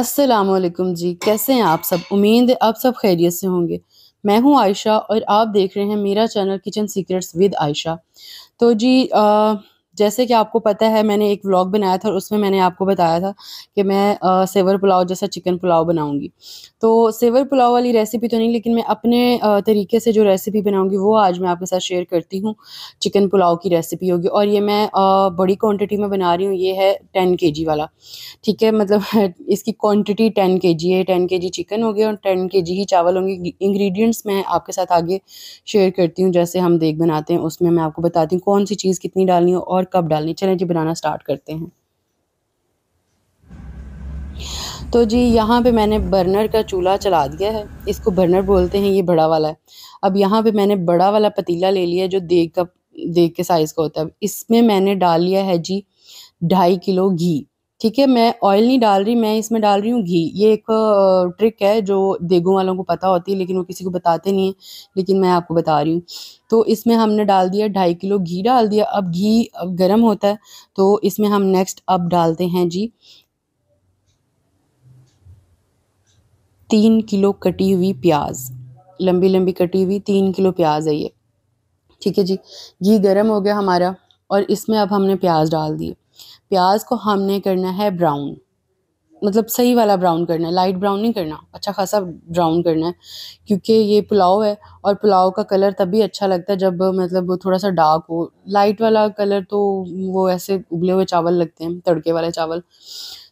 असलकुम जी कैसे हैं आप सब उम्मीद है आप सब खैरियत से होंगे मैं हूं आयशा और आप देख रहे हैं मेरा channel kitchen secrets with Ayesha तो जी आ, जैसे कि आपको पता है मैंने एक व्लॉग बनाया था और उसमें मैंने आपको बताया था कि मैं आ, सेवर पुलाव जैसा चिकन पुलाव बनाऊँगी तो सेवर पुलाव वाली रेसिपी तो नहीं लेकिन मैं अपने आ, तरीके से जो रेसिपी बनाऊँगी वो आज मैं आपके साथ शेयर करती हूँ चिकन पुलाव की रेसिपी होगी और ये मैं आ, बड़ी क्वान्टिटी में बना रही हूँ ये है टेन के वाला ठीक है मतलब इसकी क्वान्टिटी टेन के है टेन के चिकन हो गया और टेन के ही चावल होंगे इंग्रीडियंट्स मैं आपके साथ आगे शेयर करती हूँ जैसे हम देख बनाते हैं उसमें मैं आपको बताती हूँ कौन सी चीज़ कितनी डालनी है और कप डालनी चलें जी बनाना स्टार्ट करते हैं तो जी यहाँ पे मैंने बर्नर का चूल्हा चला दिया है इसको बर्नर बोलते हैं ये बड़ा वाला है अब यहाँ पे मैंने बड़ा वाला पतीला ले लिया है जो देग का देख के साइज़ का होता है इसमें मैंने डाल लिया है जी ढाई किलो घी ठीक है मैं ऑयल नहीं डाल रही मैं इसमें डाल रही हूँ घी ये एक ट्रिक है जो देगों वालों को पता होती है लेकिन वो किसी को बताते नहीं है लेकिन मैं आपको बता रही हूँ तो इसमें हमने डाल दिया ढाई किलो घी डाल दिया अब घी अब गर्म होता है तो इसमें हम नेक्स्ट अब डालते हैं जी तीन किलो कटी हुई प्याज लंबी लंबी कटी हुई तीन किलो प्याज है ये ठीक है जी घी गर्म हो गया हमारा और इसमें अब हमने प्याज डाल दिए प्याज को हमने करना है ब्राउन मतलब सही वाला ब्राउन करना है लाइट ब्राउन नहीं करना अच्छा खासा ब्राउन करना है क्योंकि ये पुलाव है और पुलाव का कलर तभी अच्छा लगता है जब मतलब वो थोड़ा सा डार्क हो लाइट वाला कलर तो वो ऐसे उबले हुए चावल लगते हैं तड़के वाले चावल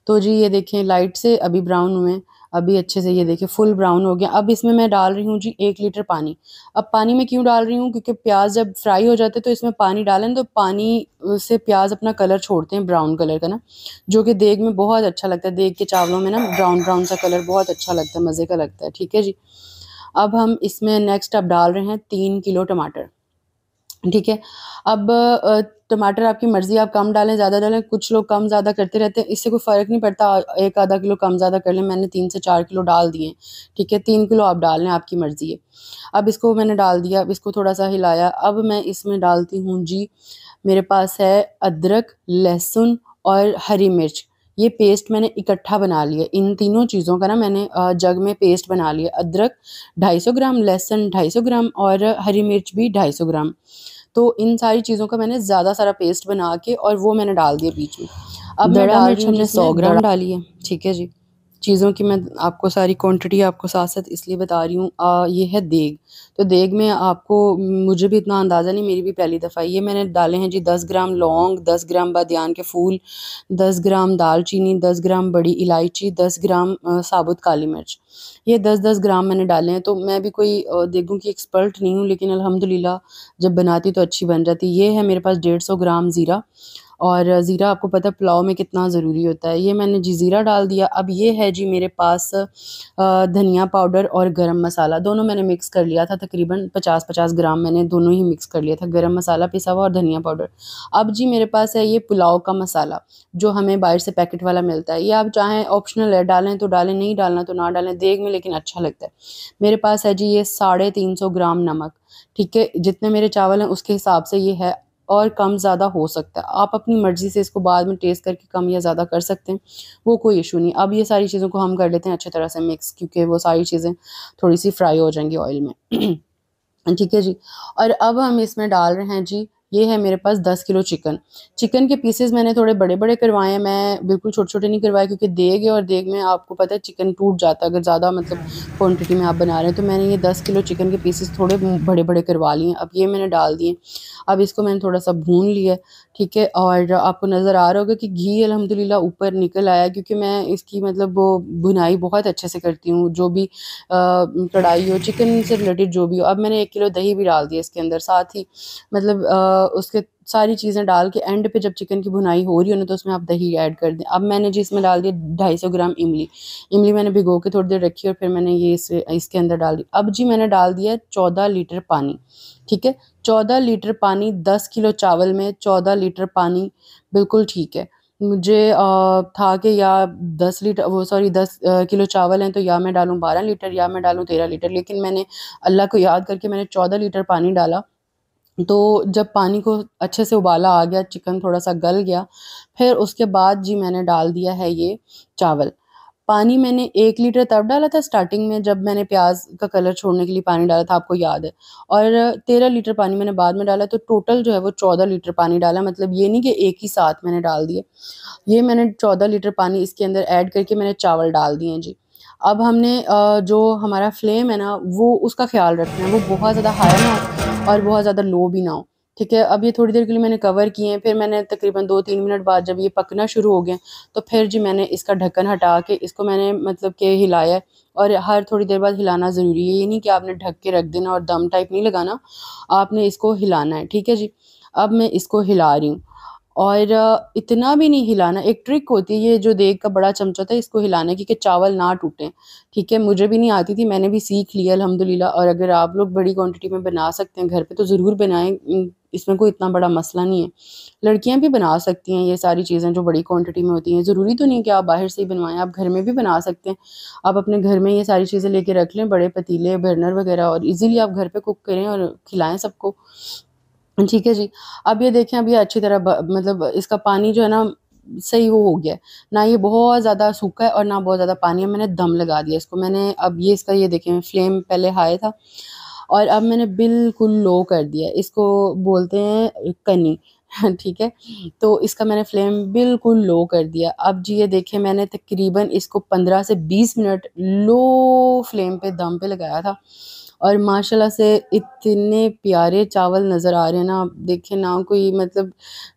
तो जी ये देखें लाइट से अभी ब्राउन हुए अभी अच्छे से ये देखिए फुल ब्राउन हो गया अब इसमें मैं डाल रही हूँ जी एक लीटर पानी अब पानी में क्यों डाल रही हूँ क्योंकि प्याज जब फ्राई हो जाते तो इसमें पानी डालें तो पानी से प्याज अपना कलर छोड़ते हैं ब्राउन कलर का ना जो कि देग में बहुत अच्छा लगता है देग के चावलों में ना ब्राउन ब्राउन सा कलर बहुत अच्छा लगता है मज़े का लगता है ठीक है जी अब हम इसमें नेक्स्ट अब डाल रहे हैं तीन किलो टमाटर ठीक है अब टमाटर आपकी मर्ज़ी आप कम डालें ज़्यादा डालें कुछ लोग कम ज़्यादा करते रहते हैं इससे कोई फ़र्क नहीं पड़ता एक आधा किलो कम ज़्यादा कर लें मैंने तीन से चार किलो डाल दिए ठीक है तीन किलो आप डाल लें आपकी मर्ज़ी है अब इसको मैंने डाल दिया अब इसको थोड़ा सा हिलाया अब मैं इसमें डालती हूँ जी मेरे पास है अदरक लहसुन और हरी मिर्च ये पेस्ट मैंने इकट्ठा बना लिया इन तीनों चीज़ों का ना मैंने जग में पेस्ट बना लिया अदरक 250 ग्राम लहसुन 250 ग्राम और हरी मिर्च भी 250 ग्राम तो इन सारी चीज़ों का मैंने ज़्यादा सारा पेस्ट बना के और वो मैंने डाल दिया बीच में अब मैं डाल रही हमने सौ ग्राम डाली है ठीक है जी चीज़ों की मैं आपको सारी क्वांटिटी आपको साथ साथ इसलिए बता रही हूँ ये है देग तो देग में आपको मुझे भी इतना अंदाज़ा नहीं मेरी भी पहली दफ़ा ये मैंने डाले हैं जी दस ग्राम लौंग दस ग्राम बादियान के फूल दस ग्राम दालचीनी दस ग्राम बड़ी इलायची दस ग्राम साबुत काली मिर्च ये दस दस ग्राम मैंने डाले हैं तो मैं भी कोई देगों की एक्सपर्ट नहीं हूँ लेकिन अलहमदिल्ला जब बनाती तो अच्छी बन जाती ये है मेरे पास डेढ़ सौ ग्राम ज़ीरा और ज़ीरा आपको पता है पुलाव में कितना ज़रूरी होता है ये मैंने जी ज़ीरा डाल दिया अब ये है जी मेरे पास धनिया पाउडर और गरम मसाला दोनों मैंने मिक्स कर लिया था तकरीबन पचास पचास ग्राम मैंने दोनों ही मिक्स कर लिया था गरम मसाला पिसा हुआ और धनिया पाउडर अब जी मेरे पास है ये पुलाव का मसाला जो हमें बाहर से पैकेट वाला मिलता है ये आप चाहें ऑप्शनल है डालें तो डालें नहीं डालना तो ना डालें देख में लेकिन अच्छा लगता है मेरे पास है जी ये साढ़े तीन सौ ग्राम नमक ठीक है जितने मेरे चावल हैं उसके हिसाब से ये है और कम ज़्यादा हो सकता है आप अपनी मर्ज़ी से इसको बाद में टेस्ट करके कम या ज़्यादा कर सकते हैं वो कोई इशू नहीं अब ये सारी चीज़ों को हम कर लेते हैं अच्छी तरह से मिक्स क्योंकि वो सारी चीज़ें थोड़ी सी फ्राई हो जाएंगी ऑयल में ठीक है जी और अब हम इसमें डाल रहे हैं जी ये है मेरे पास दस किलो चिकन चिकन के पीसेस मैंने थोड़े बड़े बड़े करवाए हैं मैं बिल्कुल छोटे छोटे नहीं करवाए क्योंकि देग है और देग में आपको पता है चिकन टूट जाता है अगर ज़्यादा मतलब क्वान्टिटी में आप बना रहे हैं तो मैंने ये दस किलो चिकन के पीसेस थोड़े बड़े बड़े करवा लिए अब ये मैंने डाल दिए अब इसको मैंने थोड़ा सा भून लिया ठीक है और आपको नज़र आ रहा होगा कि घी अलहमदिल्ला ऊपर निकल आया क्योंकि मैं इसकी मतलब वो बहुत अच्छे से करती हूँ जो भी कढ़ाई हो चिकन से रिलेटेड जो भी हो अब मैंने एक किलो दही भी डाल दिया इसके अंदर साथ ही मतलब आ, उसके सारी चीज़ें डाल के एंड पे जब चिकन की भुनाई हो रही हो ना तो उसमें आप दही ऐड कर दें अब मैंने जी इसमें डाल दिया ढाई सौ ग्राम इमली इमली मैंने भिगो के थोड़ी देर रखी और फिर मैंने ये इस, इसके अंदर डाल दी अब जी मैंने डाल दिया चौदह लीटर पानी ठीक है चौदह लीटर पानी दस किलो चावल में चौदह लीटर पानी बिल्कुल ठीक है मुझे था कि या दस लीटर वो सॉरी दस किलो चावल हैं तो या मैं डालूँ बारह लीटर या मैं डालूँ तेरह लीटर लेकिन मैंने अल्लाह को याद करके मैंने चौदह लीटर पानी डाला तो जब पानी को अच्छे से उबाला आ गया चिकन थोड़ा सा गल गया फिर उसके बाद जी मैंने डाल दिया है ये चावल पानी मैंने एक लीटर तब डाला था स्टार्टिंग में जब मैंने प्याज का कलर छोड़ने के लिए पानी डाला था आपको याद है और तेरह लीटर पानी मैंने बाद में डाला तो टोटल जो है वो चौदह लीटर पानी डाला मतलब ये नहीं कि एक ही साथ मैंने डाल दिए ये मैंने चौदह लीटर पानी इसके अंदर ऐड करके मैंने चावल डाल दिए जी अब हमने जो हमारा फ्लेम है ना वो उसका ख्याल रखना है वो बहुत ज़्यादा हाई ना और बहुत ज़्यादा लो भी ना हो ठीक है अब ये थोड़ी देर के लिए मैंने कवर किए हैं फिर मैंने तकरीबन दो तीन मिनट बाद जब ये पकना शुरू हो गया तो फिर जी मैंने इसका ढक्कन हटा के इसको मैंने मतलब कि हिलाया और हर थोड़ी देर बाद हिलाना ज़रूरी है ये नहीं कि आपने ढक के रख देना और दम टाइप नहीं लगाना आपने इसको हिलाना है ठीक है जी अब मैं इसको हिला रही हूँ और इतना भी नहीं हिलाना एक ट्रिक होती है ये जो देख का बड़ा चमचा था इसको हिलाने की कि चावल ना टूटें ठीक है मुझे भी नहीं आती थी मैंने भी सीख लिया अलहमदिल्ला और अगर आप लोग बड़ी क्वांटिटी में बना सकते हैं घर पे तो ज़रूर बनाएं इसमें कोई इतना बड़ा मसला नहीं है लड़कियाँ भी बना सकती हैं ये सारी चीज़ें जो बड़ी क्वान्टिटी में होती हैं ज़रूरी तो नहीं कि आप बाहर से ही बनवाएं आप घर में भी बना सकते हैं आप अपने घर में ये सारी चीज़ें ले रख लें बड़े पतीले बर्नर वगैरह और ईज़िली आप घर पर कुक करें और खिलाएँ सबको ठीक है जी अब ये देखें अब अच्छी तरह मतलब इसका पानी जो है ना सही वो हो गया ना ये बहुत ज़्यादा सूखा है और ना बहुत ज़्यादा पानी है मैंने दम लगा दिया इसको मैंने अब ये इसका ये देखें फ्लेम पहले हाई था और अब मैंने बिल्कुल लो कर दिया इसको बोलते हैं कनी ठीक है तो इसका मैंने फ्लेम बिल्कुल लो कर दिया अब जी ये देखें मैंने तकरीबन इसको पंद्रह से बीस मिनट लो फ्लेम पे दम पे लगाया था और माशाल्लाह से इतने प्यारे चावल नज़र आ रहे हैं ना आप देखें ना कोई मतलब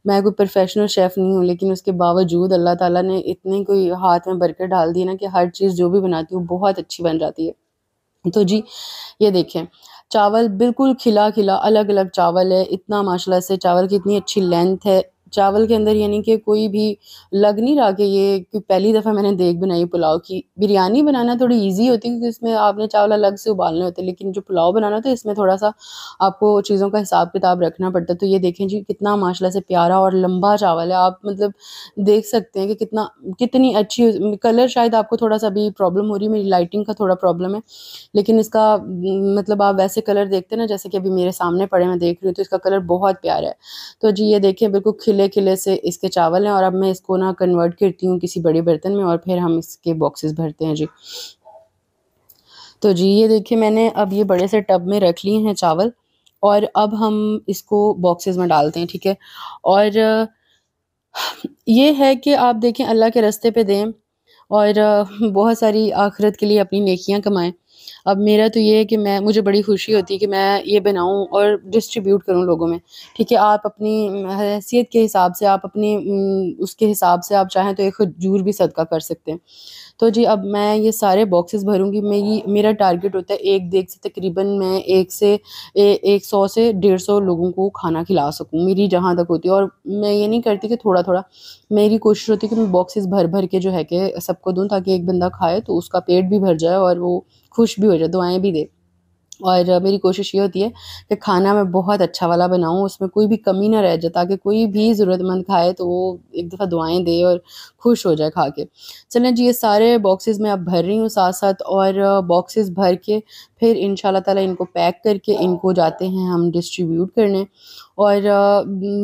मैं कोई प्रोफेशनल शेफ़ नहीं हूँ लेकिन उसके बावजूद अल्लाह ताला ने इतने कोई हाथ में बरकर डाल दी ना कि हर चीज़ जो भी बनाती हूँ बहुत अच्छी बन जाती है तो जी ये देखें चावल बिल्कुल खिला खिला अलग अलग चावल है इतना माशाल्लाह से चावल की इतनी अच्छी लेंथ है चावल के अंदर यानी कि कोई भी लग नहीं रहा कि ये कि पहली दफ़ा मैंने देख बनाई पुलाव की बिरयानी बनाना थोड़ी इजी होती है क्योंकि इसमें आपने चावल अलग से उबालने होते हैं लेकिन जो पुलाव बनाना होता है इसमें थोड़ा सा आपको चीज़ों का हिसाब किताब रखना पड़ता है तो ये देखें जी कितना माशाला से प्यारा और लंबा चावल है आप मतलब देख सकते हैं कि कितना कितनी अच्छी कलर शायद आपको थोड़ा सा भी प्रॉब्लम हो रही है मेरी लाइटिंग का थोड़ा प्रॉब्लम है लेकिन इसका मतलब आप वैसे कलर देखते ना जैसे कि अभी मेरे सामने पड़े मैं देख रही हूँ तो इसका कलर बहुत प्यारा है तो जी ये देखें बिल्कुल खिले खिले से इसके चावल हैं और अब मैं इसको ना कन्वर्ट करती हूँ किसी बड़े बर्तन में और फिर हम इसके बॉक्सेस भरते हैं जी तो जी ये देखिए मैंने अब ये बड़े से टब में रख लिए हैं चावल और अब हम इसको बॉक्सेस में डालते हैं ठीक है और ये है कि आप देखें अल्लाह के रस्ते पे दें और बहुत सारी आखरत के लिए अपनी नेकियाँ कमाएं अब मेरा तो ये है कि मैं मुझे बड़ी खुशी होती है कि मैं ये बनाऊं और डिस्ट्रीब्यूट करूं लोगों में ठीक है आप अपनी हैसियत के हिसाब से आप अपनी उसके हिसाब से आप चाहें तो एक खजूर भी सदका कर सकते हैं तो जी अब मैं ये सारे बॉक्सेस भरूंगी मेरी मेरा टारगेट होता है एक देख से तकरीबन मैं एक से ए, एक सौ से डेढ़ सौ लोगों को खाना खिला सकूँ मेरी जहाँ तक होती है और मैं ये नहीं करती कि थोड़ा थोड़ा मेरी कोशिश होती है कि मैं बॉक्सेस भर भर के जो है कि सबको दूँ ताकि एक बंदा खाए तो उसका पेट भी भर जाए और वो खुश भी हो जाए दुआएँ भी दे और मेरी कोशिश ये होती है कि खाना मैं बहुत अच्छा वाला बनाऊँ उसमें कोई भी कमी ना रह जाए ताकि कोई भी ज़रूरतमंद खाए तो वो एक दफ़ा दुआएं दे और खुश हो जाए खा के चलें जी ये सारे बॉक्सेस मैं अब भर रही हूँ साथ साथ और बॉक्सेस भर के फिर इन ताला इनको पैक करके इनको जाते हैं हम डिस्ट्रीब्यूट करने और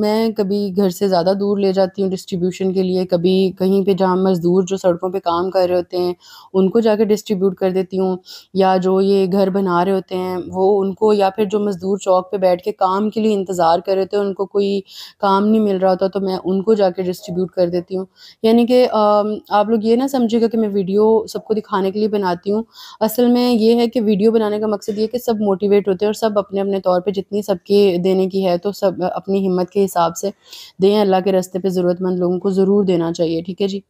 मैं कभी घर से ज़्यादा दूर ले जाती हूँ डिस्ट्रीब्यूशन के लिए कभी कहीं पे जहाँ मज़दूर जो सड़कों पे काम कर रहे होते हैं उनको जाकर डिस्ट्रीब्यूट कर देती हूँ या जो ये घर बना रहे होते हैं हैं वो उनको या फिर जो मज़दूर चौक पे बैठ के काम के लिए इंतज़ार कर रहे थे उनको कोई काम नहीं मिल रहा था तो मैं उनको जाके डिस्ट्रीब्यूट कर देती हूँ यानी कि आप लोग ये ना समझिएगा कि मैं वीडियो सबको दिखाने के लिए बनाती हूँ असल में ये है कि वीडियो बनाने का मकसद ये कि सब मोटिवेट होते हैं और सब अपने अपने तौर पर जितनी सबके देने की है तो सब अपनी हिम्मत के हिसाब से दें अल्लाह के रस्ते पर ज़रूरतमंद लोगों को ज़रूर देना चाहिए ठीक है जी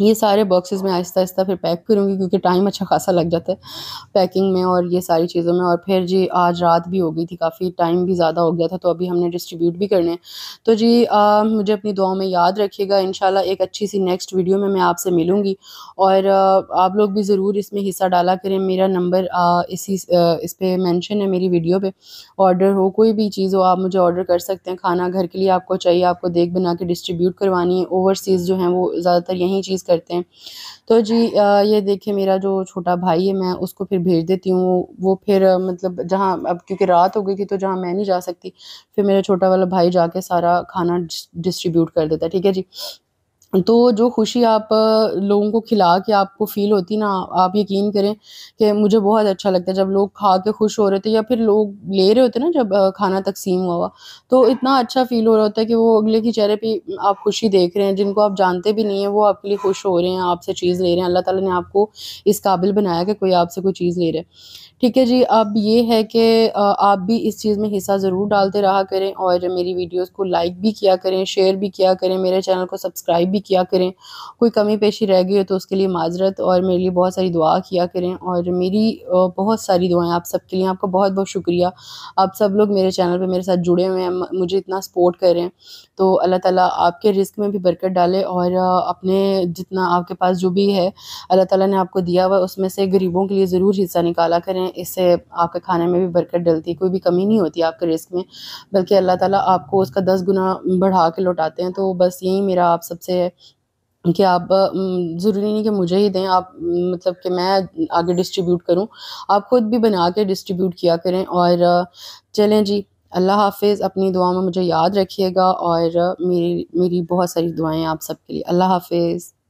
ये सारे बॉक्सेस में आहिस्ता आहिस्ता फिर पैक करूँगी क्योंकि टाइम अच्छा खासा लग जाता है पैकिंग में और ये सारी चीज़ों में और फिर जी आज रात भी हो गई थी काफ़ी टाइम भी ज़्यादा हो गया था तो अभी हमने डिस्ट्रीब्यूट भी करने तो जी आ, मुझे अपनी दुआओं में याद रखिएगा इन एक अच्छी सी नेक्स्ट वीडियो में मैं आपसे मिलूँगी और आप लोग भी ज़रूर इसमें हिस्सा डाला करें मेरा नंबर इसी इस पर मैंशन है मेरी वीडियो पर ऑर्डर हो कोई भी चीज़ हो आप मुझे ऑर्डर कर सकते हैं खाना घर के लिए आपको चाहिए आपको देख बना के डिस्ट्रीब्यूट करवानी है ओवरसीज़ जो हैं वो ज़्यादातर यही चीज़ करते हैं तो जी ये देखिए मेरा जो छोटा भाई है मैं उसको फिर भेज देती हूँ वो फिर मतलब जहाँ अब क्योंकि रात हो गई थी तो जहाँ मैं नहीं जा सकती फिर मेरा छोटा वाला भाई जाके सारा खाना डिस्ट्रीब्यूट कर देता है ठीक है जी तो जो खुशी आप लोगों को खिला के आपको फील होती ना आप यकीन करें कि मुझे बहुत अच्छा लगता है जब लोग खा के खुश हो रहे थे या फिर लोग ले रहे होते ना जब खाना तकसीम हुआ हुआ तो हाँ। इतना अच्छा फील हो रहा होता है कि वो अगले के चेहरे पे आप खुशी देख रहे हैं जिनको आप जानते भी नहीं हैं वो आपके लिए खुश हो रहे हैं आपसे चीज़ ले रहे हैं अल्लाह तला ने आपको इस काबिल बनाया कि कोई आपसे कोई चीज़ ले रहा है ठीक है जी अब ये है कि आप भी इस चीज़ में हिस्सा ज़रूर डालते रहा करें और मेरी वीडियोज़ को लाइक भी किया करें शेयर भी किया करें मेरे चैनल को सब्सक्राइब भी किया करें कोई कमी पेशी रह गई हो तो उसके लिए माजरत और मेरे लिए बहुत सारी दुआ किया करें और मेरी बहुत सारी दुआएं आप सबके लिए आपका बहुत बहुत शुक्रिया आप सब लोग मेरे चैनल पर मेरे साथ जुड़े हुए हैं मुझे इतना सपोर्ट कर रहे हैं तो अल्लाह ताला आपके रिस्क में भी बरकत डाले और अपने जितना आपके पास जो भी है अल्लाह ताला ने आपको दिया हुआ उसमें से गरीबों के लिए ज़रूर हिस्सा निकाला करें इससे आपके खाने में भी बरकत डलती है कोई भी कमी नहीं होती आपके रिस्क में बल्कि अल्लाह ताला आपको उसका दस गुना बढ़ा के लौटाते हैं तो बस यही मेरा आप सबसे कि आप ज़रूरी नहीं कि मुझे ही दें आप मतलब कि मैं आगे डिस्ट्रीब्यूट करूं आप ख़ुद भी बना के डिस्ट्रीब्यूट किया करें और चलें जी अल्लाह हाफिज़ अपनी दुआ में मुझे याद रखिएगा और मेरी मेरी बहुत सारी दुआएं आप सबके लिए अल्लाह हाफिज़